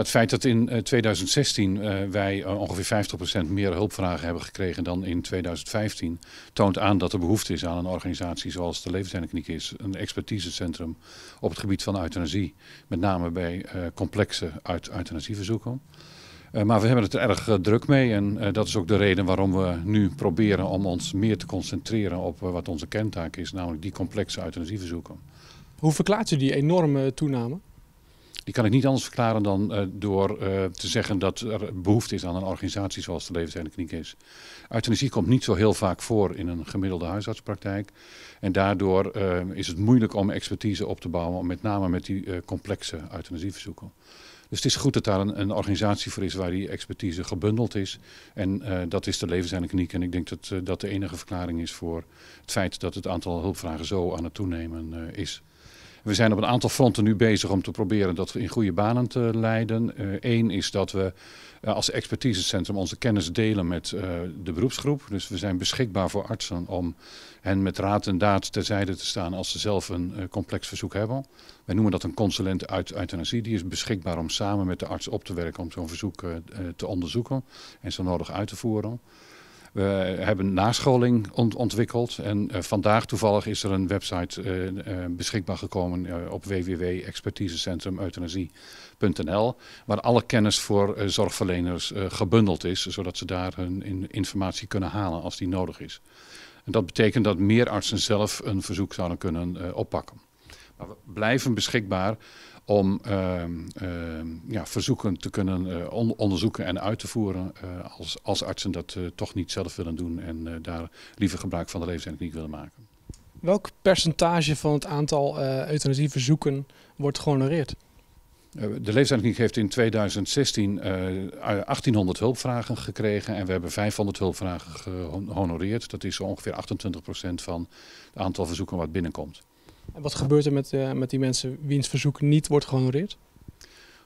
het feit dat in 2016 eh, eh, wij eh, ongeveer 50% meer hulpvragen hebben gekregen dan in 2015, toont aan dat er behoefte is aan een organisatie zoals de Kniek is. Een expertisecentrum op het gebied van euthanasie, met name bij complexe euthanasieverzoeken. maar we hebben het er erg druk mee en dat is ook de reden waarom we nu proberen om ons meer te concentreren op wat onze kerntaak is, namelijk die complexe euthanasieverzoeken. Hoe verklaart u die enorme toename? Die kan ik niet anders verklaren dan eh, door eh, te zeggen dat er behoefte is aan een organisatie zoals de Kliniek is. Euthanasie komt niet zo heel vaak voor in een gemiddelde huisartspraktijk. En daardoor eh, is het moeilijk om expertise op te bouwen, met name met die complexe euthanasieverzoeken. Dus het is goed dat daar een, een, organisatie voor is waar die expertise gebundeld is. En dat is de Kliniek En ik denk dat dat de enige verklaring is voor het feit dat het aantal hulpvragen zo aan het toenemen is. We zijn op een aantal fronten nu bezig om te proberen dat in goede banen te leiden. Eén eh, is dat we eh, als expertisecentrum onze kennis delen met eh, de beroepsgroep. Dus we zijn beschikbaar voor artsen om hen met raad en daad terzijde te staan als ze zelf een complex verzoek hebben. Wij noemen dat een consulent uit euthanasie. Die is beschikbaar om samen met de arts op te werken om zo'n verzoek te onderzoeken en zo nodig uit te voeren. We hebben nascholing ontwikkeld. En eh, vandaag toevallig is er een website eh, eh, beschikbaar gekomen op www.expertisecentrum-euthanasie.nl. Waar alle kennis voor zorgverleners gebundeld is. Zodat ze daar hun informatie kunnen halen als die nodig is. En dat betekent dat meer artsen zelf een verzoek zouden kunnen oppakken. Maar we blijven beschikbaar om ehm, ehm, ja, verzoeken te kunnen eh, onderzoeken en uit te voeren eh, als, als artsen dat eh, toch niet zelf willen doen en daar liever gebruik van de levensenergie willen maken. Welk percentage van het aantal euthanasieverzoeken wordt gehonoreerd? De leeftijdkliniek heeft in 2016 1800 hulpvragen gekregen en we hebben 500 hulpvragen gehonoreerd. Dat is ongeveer 28% van het aantal verzoeken wat binnenkomt. En wat gebeurt er met, eh, met die mensen wiens verzoek niet wordt gehonoreerd?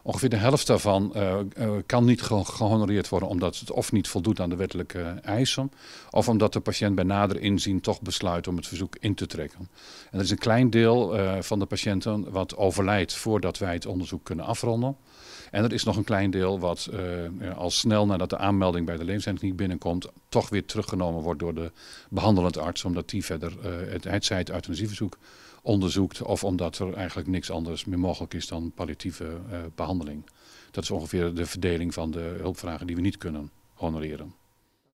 Ongeveer de helft daarvan eh, eh, kan niet gehonoreerd worden omdat het of niet voldoet aan de wettelijke eisen, of omdat de patiënt bij nader inzien toch besluit om het verzoek in te trekken. En er is een klein deel van de patiënten wat overlijdt voordat wij het onderzoek kunnen afronden. En er is nog een klein deel wat al snel nadat de aanmelding bij de niet binnenkomt toch weer teruggenomen wordt door de behandelend arts, omdat die verder eh, het, hetzij intensief onderzoekt of omdat er eigenlijk niks anders meer mogelijk is dan palliatieve eh, behandeling. Dat is ongeveer de verdeling van de hulpvragen die we niet kunnen honoreren.